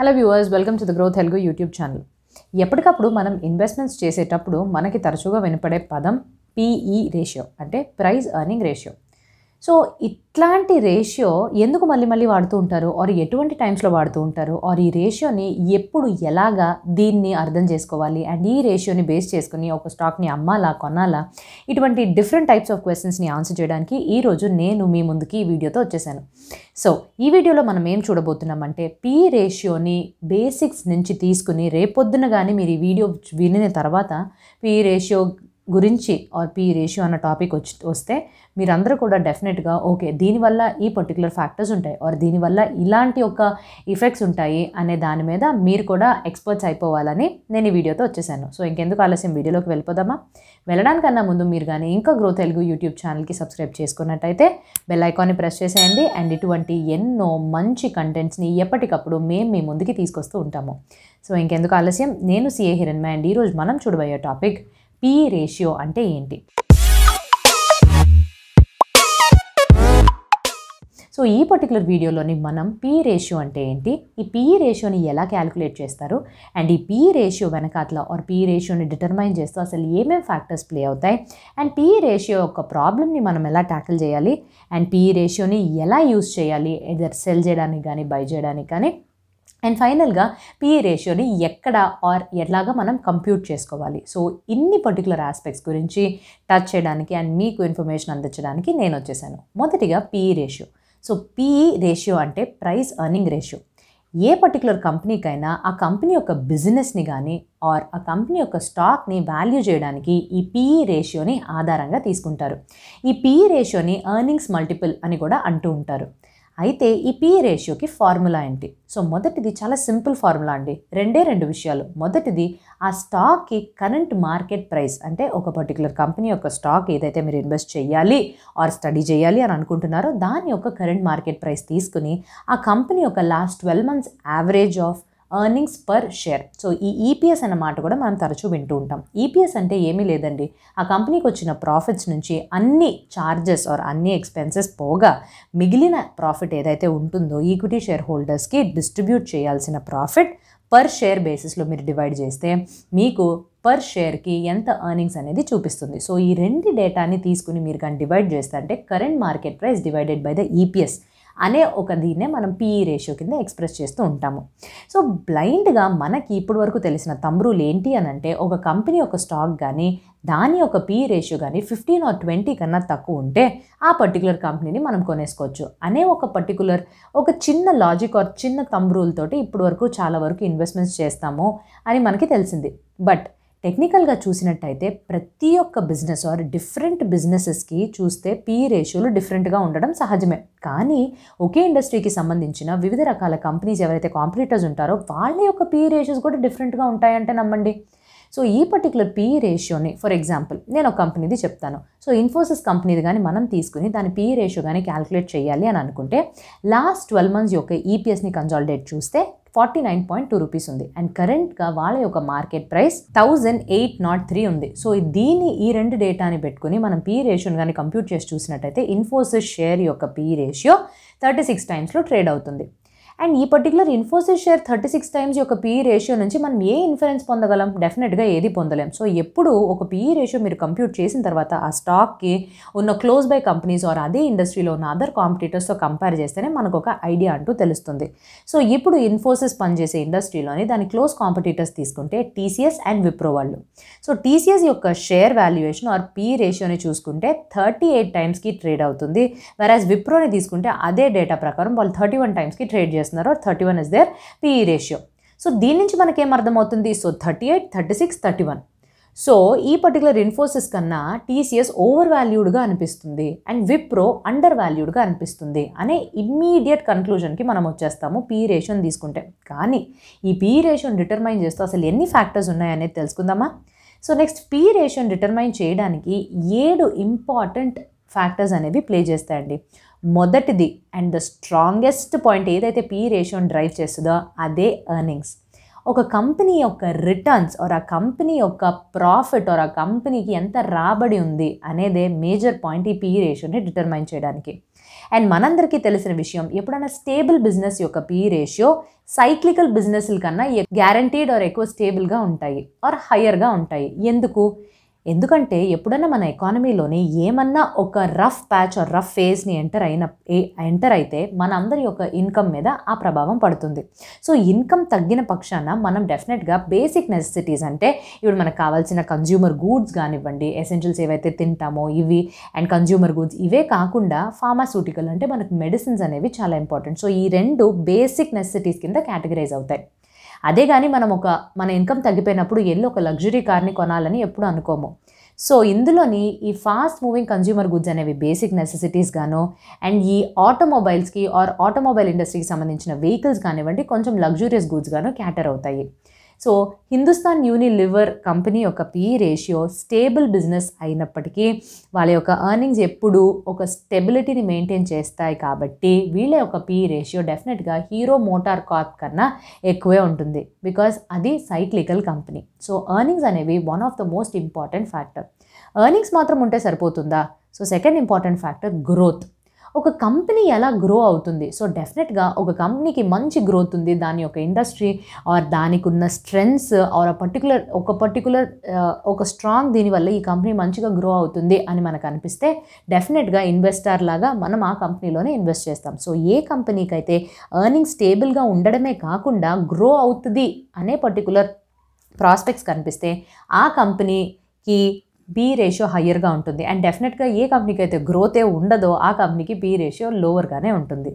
Hello viewers welcome to the growth హెల్గు YouTube channel ఎప్పటికప్పుడు మనం ఇన్వెస్ట్మెంట్స్ చేసేటప్పుడు మనకి తరచుగా వినపడే పదం పీఈ రేషియో e అంటే ప్రైస్ ఎర్నింగ్ రేషియో సో ఇట్లాంటి రేషియో ఎందుకు మళ్ళీ మళ్ళీ వాడుతూ ఉంటారు ఆర్ ఎటువంటి టైమ్స్లో వాడుతూ ఉంటారు ఆర్ ఈ రేషియోని ఎప్పుడు ఎలాగా దీన్ని అర్థం చేసుకోవాలి అండ్ ఈ రేషియోని బేస్ చేసుకుని ఒక స్టాక్ని అమ్మాలా కొనాలా ఇటువంటి డిఫరెంట్ టైప్స్ ఆఫ్ క్వశ్చన్స్ని ఆన్సర్ చేయడానికి ఈరోజు నేను మీ ముందుకి ఈ వీడియోతో వచ్చేసాను సో ఈ వీడియోలో మనం ఏం చూడబోతున్నామంటే పీ రేషియోని బేసిక్స్ నుంచి తీసుకుని రేపొద్దున కానీ మీరు ఈ వీడియో వినిన తర్వాత పీ రేషియో గురించి ఆర్ పి రేషియో అన్న టాపిక్ వచ్చి వస్తే మీరందరూ కూడా డెఫినెట్గా ఓకే దీనివల్ల ఈ పర్టికులర్ ఫ్యాక్టర్స్ ఉంటాయి ఆర్ దీనివల్ల ఇలాంటి ఒక ఇఫెక్ట్స్ ఉంటాయి అనే దాని మీద మీరు కూడా ఎక్స్పర్ట్స్ అయిపోవాలని నేను ఈ వీడియోతో వచ్చేసాను సో ఇంకెందుకు ఆలస్యం వీడియోలోకి వెళ్ళిపోదామా వెళ్ళడానికన్నా ముందు మీరు కానీ ఇంకా గ్రో తెలుగు యూట్యూబ్ ఛానల్కి సబ్స్క్రైబ్ చేసుకున్నట్టయితే బెల్ ఐకాన్ని ప్రెస్ చేసేయండి అండ్ ఇటువంటి ఎన్నో మంచి కంటెంట్స్ని ఎప్పటికప్పుడు మేము మీ ముందుకి తీసుకొస్తూ ఉంటాము సో ఇంకెందుకు ఆలస్యం నేను సిఏ హిరణ్మ అండ్ ఈరోజు మనం చూడబోయే టాపిక్ పిఈ రేషియో అంటే ఏంటి సో ఈ పర్టికులర్ వీడియోలోని మనం పీ రేషియో అంటే ఏంటి ఈ పీ రేషియోని ఎలా క్యాలిక్యులేట్ చేస్తారు అండ్ ఈ పీ రేషియో వెనకాతల ఆర్ పీ రేషియోని డిటర్మైన్ చేస్తూ అసలు ఏమేమి ఫ్యాక్టర్స్ ప్లే అవుతాయి అండ్ పీ రేషియో యొక్క ప్రాబ్లమ్ని మనం ఎలా ట్యాకిల్ చేయాలి అండ్ పీ రేషియోని ఎలా యూస్ చేయాలి ఎదర్ సెల్ చేయడానికి కానీ బై చేయడానికి కానీ అండ్ ఫైనల్గా పిఈ రేషియోని e ఎక్కడ ఆర్ ఎలాగా మనం కంప్యూట్ చేసుకోవాలి సో ఇన్ని పర్టికులర్ ఆస్పెక్ట్స్ గురించి టచ్ చేయడానికి అండ్ మీకు ఇన్ఫర్మేషన్ అందించడానికి నేను వచ్చేసాను మొదటిగా PE ratio so PE ratio అంటే ప్రైస్ అర్నింగ్ రేషియో ఏ పర్టికులర్ కంపెనీకైనా ఆ కంపెనీ యొక్క బిజినెస్ని కానీ ఆర్ ఆ కంపెనీ యొక్క స్టాక్ని వాల్యూ చేయడానికి ఈ పిఈ రేషియోని e ఆధారంగా తీసుకుంటారు ఈ పీఈ రేషియోని ఎర్నింగ్స్ మల్టిపుల్ అని కూడా అంటూ ఉంటారు అయితే ఈ పి రేషియోకి ఫార్ములా ఏంటి సో మొదటిది చాలా సింపుల్ ఫార్ములా అండి రెండే రెండు విషయాలు మొదటిది ఆ స్టాక్కి కరెంట్ మార్కెట్ ప్రైస్ అంటే ఒక పర్టికులర్ కంపెనీ యొక్క స్టాక్ ఏదైతే మీరు ఇన్వెస్ట్ చేయాలి ఆర్ స్టడీ చేయాలి అని అనుకుంటున్నారో దాని యొక్క కరెంట్ మార్కెట్ ప్రైస్ తీసుకుని ఆ కంపెనీ యొక్క last twelve months average of earnings per share so ఈ ఈపీఎస్ e అన్న మాట కూడా మనం తరచూ వింటూ ఉంటాం ఈపీఎస్ e అంటే ఏమీ లేదండి ఆ కంపెనీకి వచ్చిన ప్రాఫిట్స్ నుంచి అన్ని ఛార్జెస్ ఆర్ అన్ని ఎక్స్పెన్సెస్ పోగా మిగిలిన ప్రాఫిట్ ఏదైతే ఉంటుందో ఈక్విటీ షేర్ హోల్డర్స్కి డిస్ట్రిబ్యూట్ చేయాల్సిన ప్రాఫిట్ పర్ షేర్ బేసిస్లో మీరు డివైడ్ చేస్తే మీకు పర్ షేర్కి ఎంత ఎర్నింగ్స్ అనేది చూపిస్తుంది సో ఈ రెండు డేటాని తీసుకుని మీరు కానీ డివైడ్ చేస్తే అంటే current market price divided by the EPS అనే ఒక దీన్నే మనం పీఈ రేషియో e కింద ఎక్స్ప్రెస్ చేస్తూ ఉంటాము సో బ్లైండ్గా మనకి ఇప్పటి వరకు తెలిసిన తమ్రూలు ఏంటి అని అంటే ఒక కంపెనీ యొక్క స్టాక్ కానీ దాని యొక్క పీ రేషియో కానీ ఫిఫ్టీన్ ఆర్ ట్వంటీ కన్నా తక్కువ ఉంటే ఆ పర్టికులర్ కంపెనీని మనం కొనేసుకోవచ్చు అనే ఒక పర్టికులర్ ఒక చిన్న లాజిక్ ఆర్ చిన్న తమ్రూలతోటి ఇప్పటి వరకు చాలా వరకు ఇన్వెస్ట్మెంట్స్ చేస్తాము అని మనకి తెలిసింది బట్ టెక్నికల్గా చూసినట్టయితే ప్రతి ఒక్క బిజినెస్ ఆర్ డిఫరెంట్ బిజినెసెస్కి చూస్తే పీ రేషియోలు డిఫరెంట్గా ఉండడం సహజమే కానీ ఒకే ఇండస్ట్రీకి సంబంధించిన వివిధ రకాల కంపెనీస్ ఎవరైతే కాంపిటీటర్స్ ఉంటారో వాళ్ళ యొక్క పీ రేషియోస్ కూడా డిఫరెంట్గా ఉంటాయంటే నమ్మండి సో ఈ పర్టికులర్ పీఈ రేషియోని ఫర్ ఎగ్జాంపుల్ నేను ఒక కంపెనీది చెప్తాను సో ఇన్ఫోసిస్ కంపెనీది కానీ మనం తీసుకుని దాని పీఈ రేషియో కానీ క్యాలిక్యులేట్ చేయాలి అని అనుకుంటే లాస్ట్ ట్వెల్వ్ మంత్స్ యొక్క ఈపీఎస్ని e కన్సాలిడేట్ చూస్తే forty nine point two rupees ఉంది అండ్ కరెంట్గా వాళ్ళ యొక్క market price thousand eight nought three ఉంది సో దీన్ని ఈ రెండు డేటాని పెట్టుకుని మనం పీ రేషియోని కానీ కంప్యూట్ చేసి చూసినట్టయితే ఇన్ఫోసిస్ షేర్ యొక్క పీ రేషియో థర్టీ సిక్స్ టైమ్స్లో ట్రేడ్ అవుతుంది అండ్ ఈ particular Infosys share thirty six times యొక్క పీఈ రేషియో e నుంచి మనం ఏ ఇన్ఫరెన్స్ పొందగలం డెఫినెట్గా ఏది పొందలేం సో ఎప్పుడు ఒక పీఈ రేషియో e మీరు కంప్యూట్ చేసిన తర్వాత ఆ స్టాక్కి ఉన్న క్లోజ్ బై కంపెనీస్ ఆర్ అదే ఇండస్ట్రీలో ఉన్న అదర్ కాంపిటేటర్స్తో కంపేర్ చేస్తేనే మనకు ఒక ఐడియా అంటూ తెలుస్తుంది సో ఇప్పుడు ఇన్ఫోసిస్ పనిచేసే ఇండస్ట్రీలోని దాని క్లోజ్ కాంపిటీటర్స్ తీసుకుంటే టీసీఎస్ అండ్ విప్రో వాళ్ళు సో టీసీఎస్ యొక్క షేర్ వాల్యుయేషన్ ఆర్ పీ రేషియోని చూసుకుంటే థర్టీ ఎయిట్ టైమ్స్కి ట్రేడ్ అవుతుంది వెరాజ్ విప్రోని తీసుకుంటే అదే డేటా ప్రకారం వాళ్ళు థర్టీ వన్ టైమ్స్కి ట్రేడ్ చేస్తారు చేస్తున్నారో thirty one is there PE ratio so దీని నుంచి మనకేం అర్థమవుతుంది so thirty eight thirty six thirty one so ఈ పర్టికులర్ ఇన్ఫోసిస్ కన్నా టీసీఎస్ ఓవర్ వాల్యూడ్గా అనిపిస్తుంది అండ్ విప్రో అండర్ వాల్యూడ్గా అనిపిస్తుంది అనే ఇమ్మీడియట్ కన్క్లూజన్కి మనం వచ్చేస్తాము పీ రేషియోని e తీసుకుంటే కానీ ఈ పీ రేషియోని డిటర్మైన్ చేస్తూ అసలు ఎన్ని ఫ్యాక్టర్స్ ఉన్నాయనేది తెలుసుకుందామా సో నెక్స్ట్ పీ రేషియోని డిటర్మైన్ చేయడానికి ఏడు ఇంపార్టెంట్ ఫ్యాక్టర్స్ అనేవి ప్లే చేస్తాయండి మొదటిది అండ్ ద స్ట్రాంగెస్ట్ పాయింట్ ఏదైతే పీ రేషియోని డ్రైవ్ చేస్తుందో అదే ఎర్నింగ్స్ ఒక కంపెనీ యొక్క రిటర్న్స్ ఆర్ ఆ కంపెనీ యొక్క ప్రాఫిట్ ఆర్ ఆ కంపెనీకి ఎంత రాబడి ఉంది అనేదే మేజర్ పాయింట్ ఈ పీ రేషియోని డిటర్మైన్ చేయడానికి అండ్ మనందరికీ తెలిసిన విషయం ఎప్పుడైనా స్టేబుల్ బిజినెస్ యొక్క పీ రేషియో సైక్లికల్ బిజినెస్ల కన్నా గ్యారంటీడ్ ఆర్ ఎక్కువ స్టేబుల్గా ఉంటాయి ఆర్ హయ్యర్గా ఉంటాయి ఎందుకు ఎందుకంటే ఎప్పుడైనా మన ఎకానమీలోని ఏమన్నా ఒక రఫ్ ప్యాచ్ ఆర్ రఫ్ ఫేజ్ని ఎంటర్ అయిన ఎంటర్ అయితే మన అందరి యొక్క ఇన్కమ్ మీద ఆ ప్రభావం పడుతుంది సో ఇన్కమ్ తగ్గిన పక్షాన మనం డెఫినెట్గా బేసిక్ నెసెసిటీస్ అంటే ఇప్పుడు మనకు కావాల్సిన కన్జ్యూమర్ గూడ్స్ కానివ్వండి ఎసెన్షియల్స్ ఏవైతే తింటామో ఇవి అండ్ కన్జ్యూమర్ గూడ్స్ ఇవే కాకుండా ఫార్మాస్యూటికల్ అంటే మనకు మెడిసిన్స్ అనేవి చాలా ఇంపార్టెంట్ సో ఈ రెండు బేసిక్ నెసెసిటీస్ కింద కేటగిరైజ్ అవుతాయి అదే కానీ మనం ఒక మన ఇన్కమ్ తగ్గిపోయినప్పుడు వెళ్ళి ఒక లగ్జరీ కార్ని కొనాలని ఎప్పుడు అనుకోము సో ఇందులోని ఈ ఫాస్ట్ మూవింగ్ కన్జ్యూమర్ గుడ్స్ అనేవి బేసిక్ నెసెసిటీస్ గాను అండ్ ఈ ఆటోమొబైల్స్కి ఆర్ ఆటోమొబైల్ ఇండస్ట్రీకి సంబంధించిన వెహికల్స్ కానివ్వండి కొంచెం లగ్జూరియస్ గూడ్స్ గాను క్యాటర్ అవుతాయి సో హిందుస్థాన్ యూనిలివర్ కంపెనీ యొక్క పీ రేషియో స్టేబుల్ బిజినెస్ అయినప్పటికీ వాళ్ళ యొక్క ఎర్నింగ్స్ ఎప్పుడు ఒక స్టెబిలిటీని మెయింటైన్ చేస్తాయి కాబట్టి వీళ్ళ యొక్క పీ రేషియో డెఫినెట్గా హీరో మోటార్ కార్ప్ కన్నా ఎక్కువే ఉంటుంది బికాస్ అది సైక్లికల్ కంపెనీ సో ఎర్నింగ్స్ అనేవి one of the most important factor earnings మాత్రం ఉంటే సరిపోతుందా so second important factor growth ఒక కంపెనీ ఎలా గ్రో అవుతుంది సో డెఫినెట్గా ఒక కంపెనీకి మంచి గ్రోత్ ఉంది దాని యొక్క ఇండస్ట్రీ ఆర్ దానికి ఉన్న స్ట్రెంగ్స్ ఆర్ పర్టికులర్ ఒక పర్టికులర్ uh, ఒక స్ట్రాంగ్ దీనివల్ల ఈ కంపెనీ మంచిగా గ్రో అవుతుంది అని మనకు అనిపిస్తే డెఫినెట్గా ఇన్వెస్టర్ లాగా మనం ఆ కంపెనీలోనే ఇన్వెస్ట్ చేస్తాం సో ఏ కంపెనీకి అయితే ఎర్నింగ్ స్టేబుల్గా ఉండడమే కాకుండా గ్రో అవుతుంది అనే పర్టికులర్ ప్రాస్పెక్ట్స్ కనిపిస్తే ఆ కంపెనీకి బీ రేషియో హయ్యర్గా ఉంటుంది అండ్ డెఫినెట్గా ఏ కంపెనీకి అయితే గ్రోతే ఉండదో ఆ కంపెనీకి బీ రేషియో లోవర్గానే ఉంటుంది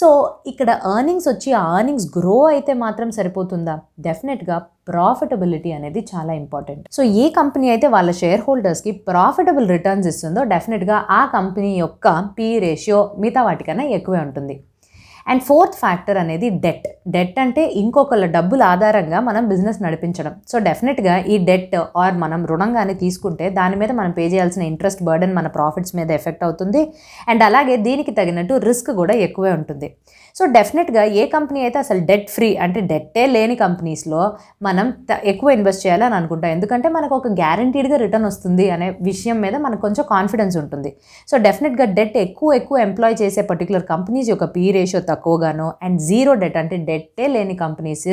సో ఇక్కడ ఎర్నింగ్స్ వచ్చి ఆ ఎర్నింగ్స్ గ్రో అయితే మాత్రం సరిపోతుందా డెఫినెట్గా ప్రాఫిటబిలిటీ అనేది చాలా ఇంపార్టెంట్ సో ఏ కంపెనీ అయితే వాళ్ళ షేర్ హోల్డర్స్కి ప్రాఫిటబుల్ రిటర్న్స్ ఇస్తుందో డెఫినెట్గా ఆ కంపెనీ యొక్క పీ రేషియో మిగతా వాటికన్నా ఎక్కువే ఉంటుంది అండ్ ఫోర్త్ ఫ్యాక్టర్ అనేది డెట్ డెట్ అంటే ఇంకొకళ్ళ డబ్బుల ఆధారంగా మనం బిజినెస్ నడిపించడం సో డెఫినెట్గా ఈ డెట్ ఆర్ మనం రుణం కానీ తీసుకుంటే దాని మీద మనం పే చేయాల్సిన ఇంట్రెస్ట్ బర్డెన్ మన ప్రాఫిట్స్ మీద ఎఫెక్ట్ అవుతుంది అండ్ అలాగే దీనికి తగినట్టు రిస్క్ కూడా ఎక్కువే ఉంటుంది సో డెఫినెట్గా ఏ కంపెనీ అయితే అసలు డెట్ ఫ్రీ అంటే డెట్టే లేని కంపెనీస్లో మనం ఎక్కువ ఇన్వెస్ట్ చేయాలని అనుకుంటాం ఎందుకంటే మనకు ఒక గ్యారంటీడ్గా రిటర్న్ వస్తుంది అనే విషయం మీద మనకు కొంచెం కాన్ఫిడెన్స్ ఉంటుంది సో డెఫినెట్గా డెట్ ఎక్కువ ఎక్కువ ఎంప్లాయ్ చేసే పర్టికులర్ కంపెనీస్ యొక్క పీ రేషియో తక్కువగాను అండ్ జీరో డెట్ అంటే డెట్ పెట్టే లేని కంపెనీస్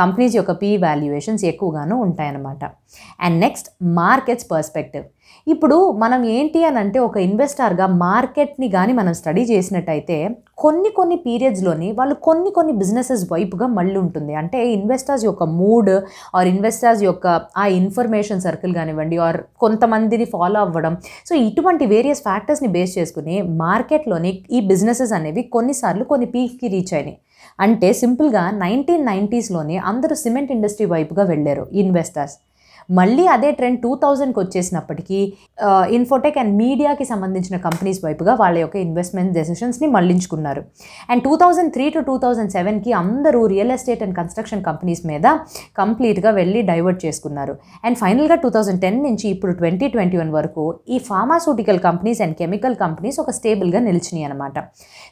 కంపెనీస్ యొక్క పీ వాల్యుయేషన్స్ ఎక్కువగాను ఉంటాయన్నమాట అండ్ నెక్స్ట్ మార్కెట్స్ పర్స్పెక్టివ్ ఇప్పుడు మనం ఏంటి అని అంటే ఒక ఇన్వెస్టర్గా మార్కెట్ని కానీ మనం స్టడీ చేసినట్టయితే కొన్ని కొన్ని పీరియడ్స్లోని వాళ్ళు కొన్ని కొన్ని బిజినెసెస్ వైపుగా మళ్ళీ ఉంటుంది అంటే ఇన్వెస్టర్స్ యొక్క మూడ్ ఆర్ ఇన్వెస్టర్స్ యొక్క ఆ ఇన్ఫర్మేషన్ సర్కిల్ కానివ్వండి ఆర్ కొంతమందిని ఫాలో అవ్వడం సో ఇటువంటి వేరియస్ ఫ్యాక్టర్స్ని బేస్ చేసుకుని మార్కెట్లోని ఈ బిజినెసెస్ అనేవి కొన్నిసార్లు కొన్ని పీక్కి రీచ్ అయినాయి అంటే సింపుల్గా నైన్టీన్ నైంటీస్లోనే అందరూ సిమెంట్ ఇండస్ట్రీ వైపుగా వెళ్ళారు ఇన్వెస్టర్స్ మళ్ళీ అదే ట్రెండ్ టూ థౌజండ్కి వచ్చేసినప్పటికీ ఇన్ఫోటెక్ అండ్ మీడియాకి సంబంధించిన కంపెనీస్ వైపుగా వాళ్ళ యొక్క ఇన్వెస్ట్మెంట్ డెసిషన్స్ని మళ్లించుకున్నారు and two thousand three to two thousand సెవెన్కి అందరూ real estate and construction companies మీద కంప్లీట్గా వెళ్ళి డైవర్ట్ చేసుకున్నారు అండ్ ఫైనల్గా టూ థౌజండ్ టెన్ నుంచి ఇప్పుడు ట్వంటీ ట్వంటీ వన్ వరకు ఈ pharmaceutical companies and chemical companies ఒక స్టేబుల్గా నిలిచినాయి అనమాట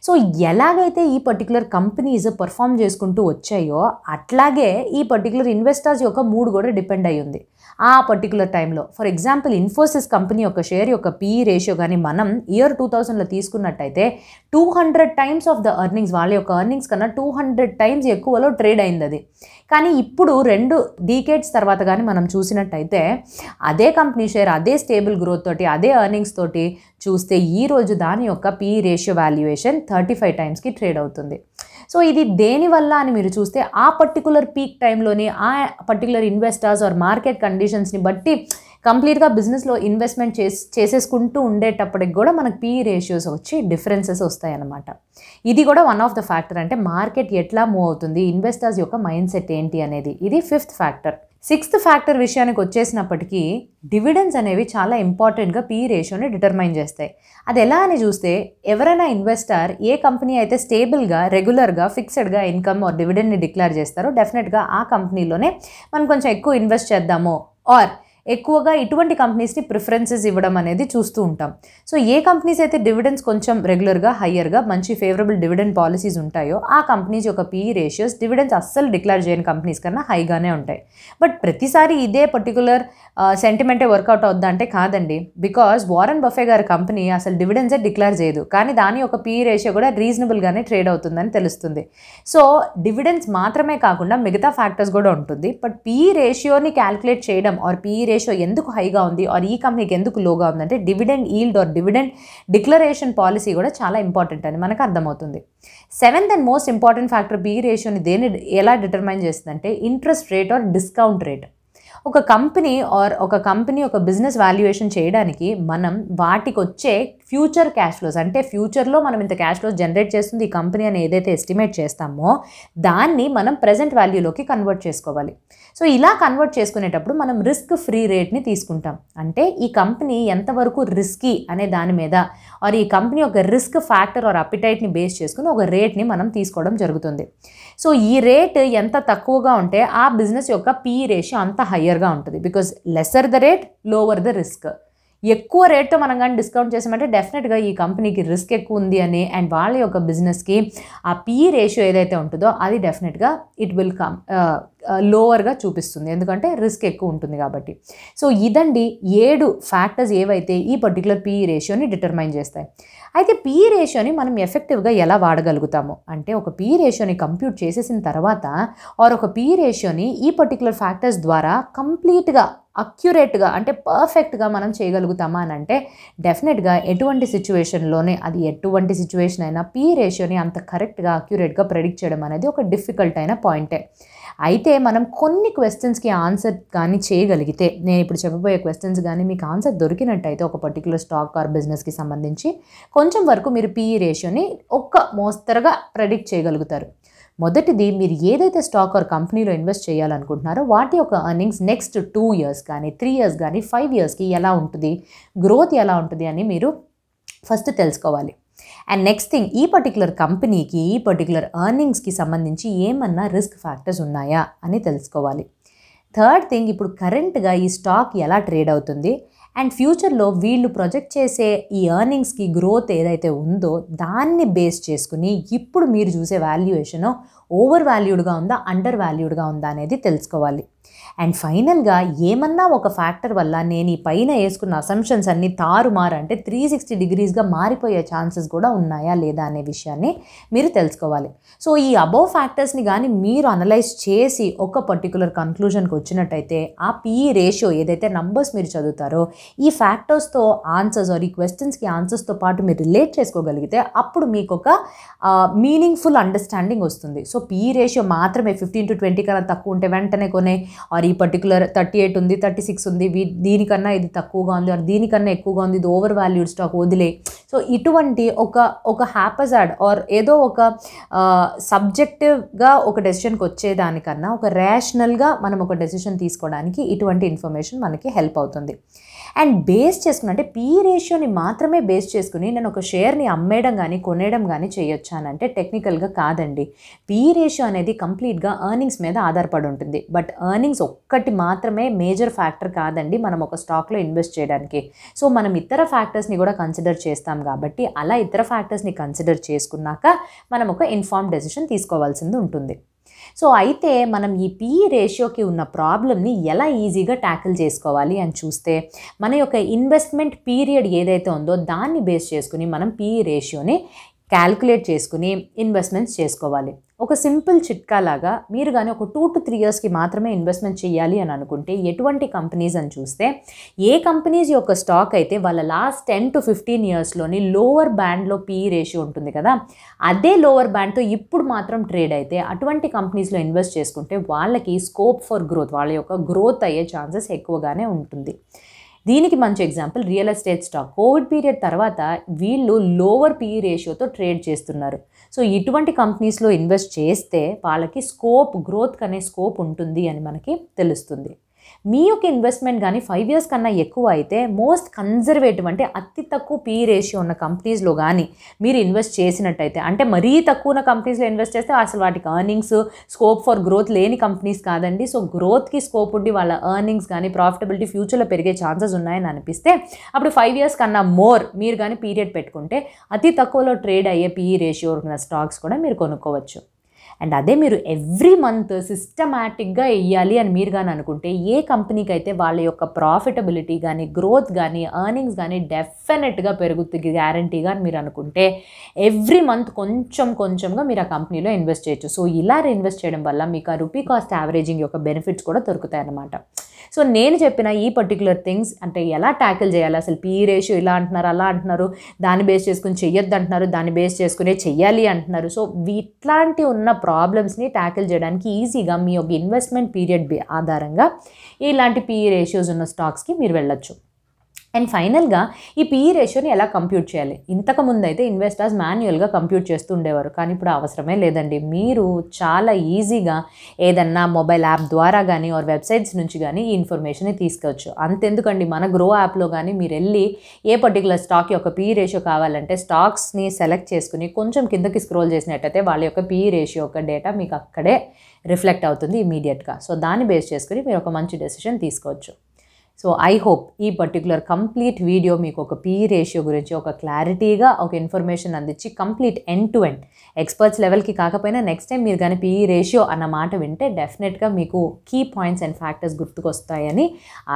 సో ఎలాగైతే ఈ పర్టికులర్ కంపెనీస్ పర్ఫామ్ చేసుకుంటూ వచ్చాయో అట్లాగే ఈ పర్టికులర్ ఇన్వెస్టర్స్ యొక్క మూడు కూడా డిపెండ్ అయ్యింది ఆ పర్టికులర్ టైంలో ఫర్ ఎగ్జాంపుల్ ఇన్ఫోసిస్ కంపెనీ యొక్క షేర్ యొక్క పీఈ రేషియో కానీ మనం ఇయర్ టూ థౌజండ్లో తీసుకున్నట్టయితే two hundred times of the earnings వాళ్ళ యొక్క ఎర్నింగ్స్ కన్నా టూ హండ్రెడ్ టైమ్స్ ఎక్కువలో ట్రేడ్ అయింది అది కానీ ఇప్పుడు రెండు డీకేట్స్ తర్వాత కానీ మనం చూసినట్టయితే అదే కంపెనీ షేర్ అదే స్టేబుల్ గ్రోత్ తోటి అదే ఎర్నింగ్స్ తోటి చూస్తే ఈరోజు దాని యొక్క PE ratio valuation thirty five టైమ్స్కి ట్రేడ్ అవుతుంది సో ఇది దేనివల్ల అని మీరు చూస్తే ఆ పర్టికులర్ పీక్ టైంలోనే ఆ పర్టికులర్ ఇన్వెస్టర్స్ ఆర్ మార్కెట్ కండిషన్స్ని బట్టి కంప్లీట్గా బిజినెస్లో ఇన్వెస్ట్మెంట్ చేసి చేసేసుకుంటూ ఉండేటప్పటికి కూడా మనకు పీ రేషియోస్ వచ్చి డిఫరెన్సెస్ వస్తాయన్నమాట ఇది కూడా వన్ ఆఫ్ ద ఫ్యాక్టర్ అంటే మార్కెట్ ఎట్లా మూవ్ అవుతుంది ఇన్వెస్టర్స్ యొక్క మైండ్ సెట్ ఏంటి అనేది ఇది ఫిఫ్త్ ఫ్యాక్టర్ సిక్స్త్ ఫ్యాక్టర్ విషయానికి వచ్చేసినప్పటికీ డివిడెండ్స్ అనేవి చాలా ఇంపార్టెంట్గా పీ రేషియోని డిటర్మైన్ చేస్తాయి అది ఎలా అని చూస్తే ఎవరైనా ఇన్వెస్టర్ ఏ కంపెనీ అయితే స్టేబుల్గా రెగ్యులర్గా ఫిక్స్డ్గా ఇన్కమ్ ఆర్ డివిడెండ్ని డిక్లేర్ చేస్తారో డెఫినెట్గా ఆ కంపెనీలోనే మనం కొంచెం ఎక్కువ ఇన్వెస్ట్ చేద్దాము ఆర్ ఎక్కువగా ఇటువంటి కంపెనీస్ని ప్రిఫరెన్సెస్ ఇవ్వడం అనేది చూస్తూ ఉంటాం సో ఏ కంపెనీస్ అయితే డివిడెన్స్ కొంచెం రెగ్యులర్గా హయ్యర్గా మంచి ఫేవరబుల్ డివిడెండ్ పాలసీస్ ఉంటాయో ఆ కంపెనీస్ యొక్క పీఈ రేషియోస్ డివిడెన్స్ అస్సలు డిక్లేర్ చేయని కంపెనీస్ కన్నా హైగానే ఉంటాయి బట్ ప్రతిసారి ఇదే పర్టికులర్ సెంటిమెంటే వర్కౌట్ అవుద్దా అంటే కాదండి బికాజ్ వారన్ బఫే గారి కంపెనీ అసలు డివిడెన్సే డిక్లేర్ చేయదు కానీ దాని యొక్క పీ రేషియో e కూడా రీజనబుల్గానే ట్రేడ్ అవుతుందని తెలుస్తుంది సో డివిడెన్స్ మాత్రమే కాకుండా మిగతా ఫ్యాక్టర్స్ కూడా ఉంటుంది బట్ పీ రేషియోని క్యాల్కులేట్ చేయడం ఆర్ పీ రేషియో ఎందుకు హైగా ఉంది ఆర్ ఈ కంపెనీకి ఎందుకు లోగా ఉందంటే dividend yield or dividend declaration policy కూడా చాలా ఇంపార్టెంట్ అని మనకు అర్థమవుతుంది seventh and most important factor P రేషియోని దేని ఎలా డిటర్మైన్ చేస్తుందంటే interest rate or discount rate ఒక కంపెనీ ఆర్ ఒక కంపెనీ ఒక బిజినెస్ వాల్యుయేషన్ చేయడానికి మనం వాటికి వచ్చే ఫ్యూచర్ క్యాష్ ఫ్లోస్ అంటే ఫ్యూచర్లో మనం ఇంత క్యాష్ ఫ్లోస్ జనరేట్ చేస్తుంది ఈ కంపెనీ అని ఏదైతే ఎస్టిమేట్ చేస్తామో దాన్ని మనం ప్రజెంట్ వాల్యూలోకి కన్వర్ట్ చేసుకోవాలి సో ఇలా కన్వర్ట్ చేసుకునేటప్పుడు మనం రిస్క్ ఫ్రీ రేట్ని తీసుకుంటాం అంటే ఈ కంపెనీ ఎంతవరకు రిస్కీ అనే దాని మీద ఆర్ ఈ కంపెనీ ఒక రిస్క్ ఫ్యాక్టర్ ఆర్ అపిటైట్ని బేస్ చేసుకుని ఒక రేట్ని మనం తీసుకోవడం జరుగుతుంది సో ఈ రేట్ ఎంత తక్కువగా ఉంటే ఆ బిజినెస్ యొక్క పీ రేషియో అంత హయ్యర్గా ఉంటుంది because lesser the rate lower the risk ఎక్కువ రేట్తో మనం కానీ డిస్కౌంట్ చేసామంటే డెఫినెట్గా ఈ కంపెనీకి రిస్క్ ఎక్కువ ఉంది అని అండ్ వాళ్ళ యొక్క బిజినెస్కి ఆ పీ రేషియో ఏదైతే ఉంటుందో అది డెఫినెట్గా ఇట్ విల్ కమ్ లోవర్గా చూపిస్తుంది ఎందుకంటే రిస్క్ ఎక్కువ ఉంటుంది కాబట్టి సో ఇదండి ఏడు ఫ్యాక్టర్స్ ఏవైతే ఈ పర్టికులర్ పీ రేషియోని డిటర్మైన్ చేస్తాయి అయితే పీ రేషియోని మనం ఎఫెక్టివ్గా ఎలా వాడగలుగుతాము అంటే ఒక పీ రేషియోని కంప్యూట్ చేసేసిన తర్వాత ఆర్ ఒక పీ రేషియోని ఈ పర్టికులర్ ఫ్యాక్టర్స్ ద్వారా కంప్లీట్గా అక్యురేట్గా అంటే పర్ఫెక్ట్గా మనం చేయగలుగుతామా అని అంటే డెఫినెట్గా ఎటువంటి సిచ్యువేషన్లోనే అది ఎటువంటి సిచ్యువేషన్ అయినా పీ రేషియోని అంత కరెక్ట్గా అక్యురేట్గా ప్రెడిక్ట్ చేయడం అనేది ఒక డిఫికల్ట్ అయిన పాయింటే అయితే మనం కొన్ని క్వశ్చన్స్కి ఆన్సర్ కానీ చేయగలిగితే నేను ఇప్పుడు చెప్పబోయే క్వశ్చన్స్ కానీ మీకు ఆన్సర్ దొరికినట్టయితే ఒక పర్టికులర్ స్టాక్ ఆర్ బిజినెస్కి సంబంధించి కొంచెం వరకు మీరు పీఈ రేషియోని e ఒక్క మోస్తరుగా ప్రెడిక్ట్ చేయగలుగుతారు మొదటిది మీరు ఏదైతే స్టాక్ ఆర్ కంపెనీలో ఇన్వెస్ట్ చేయాలనుకుంటున్నారో వాటి యొక్క అర్నింగ్స్ నెక్స్ట్ టూ ఇయర్స్ కానీ త్రీ ఇయర్స్ కానీ ఫైవ్ ఇయర్స్కి ఎలా ఉంటుంది గ్రోత్ ఎలా ఉంటుంది అని మీరు ఫస్ట్ తెలుసుకోవాలి అండ్ నెక్స్ట్ థింగ్ ఈ పర్టికులర్ కంపెనీకి ఈ పర్టికులర్ ఎర్నింగ్స్కి సంబంధించి ఏమన్నా రిస్క్ ఫ్యాక్టర్స్ ఉన్నాయా అని తెలుసుకోవాలి థర్డ్ థింగ్ ఇప్పుడు కరెంట్గా ఈ స్టాక్ ఎలా ట్రేడ్ అవుతుంది అండ్ ఫ్యూచర్లో వీళ్ళు ప్రొజెక్ట్ చేసే ఈ ఎర్నింగ్స్కి గ్రోత్ ఏదైతే ఉందో దాన్ని బేస్ చేసుకుని ఇప్పుడు మీరు చూసే వాల్యుయేషను ఓవర్ వాల్యూడ్గా ఉందా అండర్ వాల్యూడ్గా ఉందా అనేది తెలుసుకోవాలి అండ్ ఫైనల్గా ఏమన్నా ఒక ఫ్యాక్టర్ వల్ల నేను ఈ పైన వేసుకున్న అసంప్షన్స్ అన్ని తారుమారు అంటే త్రీ సిక్స్టీ డిగ్రీస్గా మారిపోయే ఛాన్సెస్ కూడా ఉన్నాయా లేదా అనే విషయాన్ని మీరు తెలుసుకోవాలి సో ఈ అబోవ్ ఫ్యాక్టర్స్ని కానీ మీరు అనలైజ్ చేసి ఒక పర్టికులర్ కన్క్లూజన్కి వచ్చినట్టయితే ఆ పీఈ రేషియో ఏదైతే నంబర్స్ మీరు చదువుతారో ఈ ఫ్యాక్టర్స్తో ఆన్సర్స్ ఆర్ ఈ క్వశ్చన్స్కి ఆన్సర్స్తో పాటు మీరు రిలేట్ చేసుకోగలిగితే అప్పుడు మీకు ఒక మీనింగ్ఫుల్ అండర్స్టాండింగ్ వస్తుంది సో పీఈ రేషియో మాత్రమే ఫిఫ్టీన్ టు ట్వంటీ కన్నా తక్కువ ఉంటే వెంటనే కొనే ఆర్ మరి ఈ పర్టికులర్ థర్టీ ఎయిట్ ఉంది థర్టీ సిక్స్ ఉంది వీ దీనికన్నా ఇది తక్కువగా ఉంది అది దీనికన్నా ఎక్కువగా ఉంది ఇది ఓవర్ వాల్యూడ్ స్టాక్ వదిలే సో ఇటువంటి ఒక ఒక హ్యాపజాడ్ ఆర్ ఏదో ఒక సబ్జెక్టివ్గా ఒక డెసిషన్కి వచ్చేదానికన్నా ఒక రేషనల్గా మనం ఒక డెసిషన్ తీసుకోవడానికి ఇటువంటి ఇన్ఫర్మేషన్ మనకి హెల్ప్ అవుతుంది అండ్ బేస్ చేసుకుని అంటే పీ రేషియోని మాత్రమే బేస్ చేసుకుని నేను ఒక షేర్ని అమ్మేయడం కానీ కొనేయడం కానీ చేయొచ్చానంటే టెక్నికల్గా కాదండి పీ రేషియో అనేది కంప్లీట్గా ఎర్నింగ్స్ మీద ఆధారపడి ఉంటుంది బట్ ఎర్నింగ్స్ ఒక్కటి మాత్రమే మేజర్ ఫ్యాక్టర్ కాదండి మనం ఒక స్టాక్లో ఇన్వెస్ట్ చేయడానికి సో మనం ఇతర ఫ్యాక్టర్స్ని కూడా కన్సిడర్ చేస్తాం కాబట్టి అలా ఇతర ఫ్యాక్టర్స్ని కన్సిడర్ చేసుకున్నాక మనం ఒక ఇన్ఫార్మ్ డెసిషన్ తీసుకోవాల్సింది ఉంటుంది సో అయితే మనం ఈ పిఈ రేషియోకి ఉన్న ప్రాబ్లమ్ని ఎలా ఈజీగా ట్యాకిల్ చేసుకోవాలి అని చూస్తే మన యొక్క ఇన్వెస్ట్మెంట్ పీరియడ్ ఏదైతే ఉందో దాన్ని బేస్ చేసుకుని మనం పిఈ రేషియోని క్యాల్కులేట్ చేసుకుని ఇన్వెస్ట్మెంట్స్ చేసుకోవాలి ఒక సింపుల్ చిట్కా లాగా మీరు కానీ ఒక టూ టు త్రీ ఇయర్స్కి మాత్రమే ఇన్వెస్ట్మెంట్ చేయాలి అని అనుకుంటే ఎటువంటి కంపెనీస్ అని చూస్తే ఏ కంపెనీస్ యొక్క స్టాక్ అయితే వాళ్ళ లాస్ట్ టెన్ టు ఫిఫ్టీన్ ఇయర్స్లోని లోవర్ బ్యాండ్లో పీఈ రేషియో ఉంటుంది కదా అదే లోవర్ బ్యాండ్తో ఇప్పుడు మాత్రం ట్రేడ్ అయితే అటువంటి కంపెనీస్లో ఇన్వెస్ట్ చేసుకుంటే వాళ్ళకి స్కోప్ ఫర్ గ్రోత్ వాళ్ళ యొక్క గ్రోత్ అయ్యే ఛాన్సెస్ ఎక్కువగానే ఉంటుంది దీనికి మంచి example real estate stock Covid period తర్వాత వీళ్ళు లోవర్ పీఈ రేషియోతో ట్రేడ్ చేస్తున్నారు సో ఇటువంటి కంపెనీస్లో ఇన్వెస్ట్ చేస్తే వాళ్ళకి స్కోప్ గ్రోత్ అనే స్కోప్ ఉంటుంది అని మనకి తెలుస్తుంది మీ యొక్క ఇన్వెస్ట్మెంట్ కానీ ఫైవ్ ఇయర్స్ కన్నా ఎక్కువ అయితే మోస్ట్ కన్జర్వేటివ్ అంటే అతి తక్కువ పీ రేషియో ఉన్న కంపెనీస్లో కానీ మీరు ఇన్వెస్ట్ చేసినట్టయితే అంటే మరీ తక్కువ ఉన్న కంపెనీస్లో ఇన్వెస్ట్ చేస్తే అసలు వాటికి ఎర్నింగ్స్ స్కోప్ ఫర్ గ్రోత్ లేని కంపెనీస్ కాదండి సో గ్రోత్కి స్కోప్ ఉండి వాళ్ళ ఎర్నింగ్స్ కానీ ప్రాఫిటబిలిటీ ఫ్యూచర్లో పెరిగే ఛాన్సెస్ ఉన్నాయని అనిపిస్తే అప్పుడు ఫైవ్ ఇయర్స్ కన్నా మోర్ మీరు కానీ పీరియడ్ పెట్టుకుంటే అతి తక్కువలో ట్రేడ్ అయ్యే పీఈ రేషియో ఉన్న స్టాక్స్ కూడా మీరు కొనుక్కోవచ్చు అండ్ అదే మీరు ఎవ్రీ మంత్ సిస్టమాటిక్గా వెయ్యాలి అని మీరు కానీ అనుకుంటే ఏ కంపెనీకి అయితే వాళ్ళ యొక్క ప్రాఫిటబిలిటీ కానీ గ్రోత్ కానీ ఎర్నింగ్స్ కానీ డెఫినెట్గా పెరుగుతుంది గ్యారంటీగా అని మీరు అనుకుంటే ఎవ్రీ మంత్ కొంచెం కొంచెంగా మీరు ఆ కంపెనీలో ఇన్వెస్ట్ చేయొచ్చు సో ఇలా ఇన్వెస్ట్ చేయడం వల్ల మీకు ఆ రూపీ కాస్ట్ యావరేజింగ్ యొక్క బెనిఫిట్స్ కూడా దొరుకుతాయి అన్నమాట సో నేను చెప్పిన ఈ పర్టికులర్ థింగ్స్ అంటే ఎలా ట్యాకిల్ చేయాలి అసలు పీ రేషియో ఇలా అంటున్నారు అలా అంటున్నారు దాన్ని బేస్ చేసుకుని చెయ్యొద్దు అంటున్నారు దాన్ని బేస్ చేసుకునే చెయ్యాలి అంటున్నారు సో ఇట్లాంటి ఉన్న ప్రాబ్లమ్స్ని ట్యాకిల్ చేయడానికి ఈజీగా మీ యొక్క ఇన్వెస్ట్మెంట్ పీరియడ్ ఆధారంగా ఇలాంటి పీ రేషియోస్ ఉన్న స్టాక్స్కి మీరు వెళ్ళొచ్చు అండ్ ఫైనల్గా ఈ పీఈ రేషియోని e ఎలా కంప్యూట్ చేయాలి ఇంతకుముందు అయితే ఇన్వెస్టర్స్ మాన్యువల్గా కంప్యూట్ చేస్తూ ఉండేవారు కానీ ఇప్పుడు అవసరమే లేదండి మీరు చాలా ఈజీగా ఏదన్నా మొబైల్ యాప్ ద్వారా కానీ ఆర్ వెబ్సైట్స్ నుంచి కానీ ఈ ఇన్ఫర్మేషన్ని తీసుకోవచ్చు అంతెందుకండి మన గ్రో యాప్లో కానీ మీరు వెళ్ళి ఏ పర్టికులర్ స్టాక్ యొక్క పీఈ రేషియో e కావాలంటే స్టాక్స్ని సెలెక్ట్ చేసుకుని కొంచెం కిందకి స్క్రోల్ చేసినట్టయితే వాళ్ళ యొక్క పీఈ రేషియో e యొక్క డేటా మీకు అక్కడే రిఫ్లెక్ట్ అవుతుంది ఇమీడియట్గా సో దాన్ని బేస్ చేసుకుని మీరు ఒక మంచి డెసిషన్ తీసుకోవచ్చు సో ఐ హోప్ ఈ పర్టికులర్ కంప్లీట్ వీడియో మీకు ఒక పీ రేషియో గురించి ఒక క్లారిటీగా ఒక ఇన్ఫర్మేషన్ అందించి complete end to end experts లెవెల్కి కాకపోయినా నెక్స్ట్ టైం మీరు కానీ పీఈ రేషియో అన్న మాట వింటే డెఫినెట్గా మీకు కీ పాయింట్స్ అండ్ ఫ్యాక్టర్స్ గుర్తుకొస్తాయని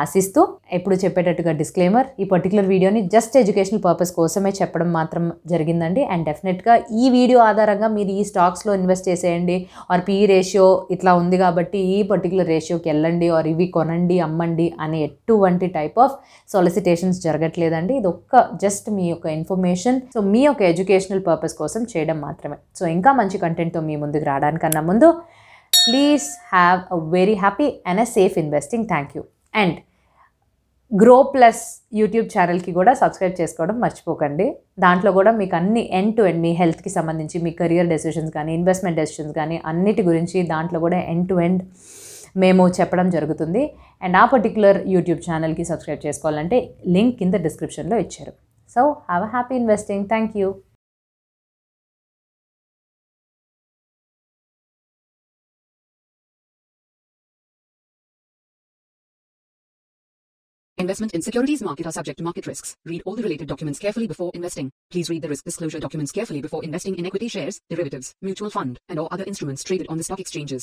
ఆశిస్తూ ఎప్పుడు చెప్పేటట్టుగా డిస్క్లైమర్ ఈ పర్టికులర్ వీడియోని జస్ట్ ఎడ్యుకేషనల్ పర్పస్ కోసమే చెప్పడం మాత్రం జరిగిందండి అండ్ డెఫినెట్గా ఈ వీడియో ఆధారంగా మీరు ఈ స్టాక్స్లో ఇన్వెస్ట్ చేసేయండి ఆర్ పీఈ రేషియో ఇట్లా ఉంది కాబట్టి ఈ పర్టికులర్ రేషియోకి వెళ్ళండి ఆర్ ఇవి కొనండి అమ్మండి అనే ఎటువంటి టైప్ ఆఫ్ సొలిసిటేషన్స్ జరగట్లేదండి ఇది ఒక్క జస్ట్ మీ యొక్క ఇన్ఫర్మేషన్ సో మీ యొక్క ఎడ్యుకేషనల్ పర్పస్ కోసం చేయడం మాత్రమే సో ఇంకా మంచి కంటెంట్తో మీ ముందుకు రావడానికన్నా ముందు please have a very happy and a safe investing thank you and Groww plus YouTube ఛానల్కి కూడా సబ్స్క్రైబ్ చేసుకోవడం మర్చిపోకండి దాంట్లో కూడా మీకు అన్ని ఎండ్ టు ఎండ్ మీ హెల్త్కి సంబంధించి మీ కెరియర్ డెసిషన్స్ కానీ ఇన్వెస్ట్మెంట్ డెసిషన్స్ కానీ అన్నిటి గురించి దాంట్లో కూడా ఎండ్ టు ఎండ్ మేము చెప్పడం జరుగుతుంది అండ్ ఆ పర్టికులర్ యూట్యూబ్ ఛానల్కి సబ్స్క్రైబ్ చేసుకోవాలంటే లింక్ కింద డిస్క్రిప్షన్లో ఇచ్చారు so have a happy investing thank you Investment in securities market are subject to market risks. Read all the related documents carefully before investing. Please read the risk disclosure documents carefully before investing in equity shares, derivatives, mutual fund, and or other instruments traded on the stock exchanges.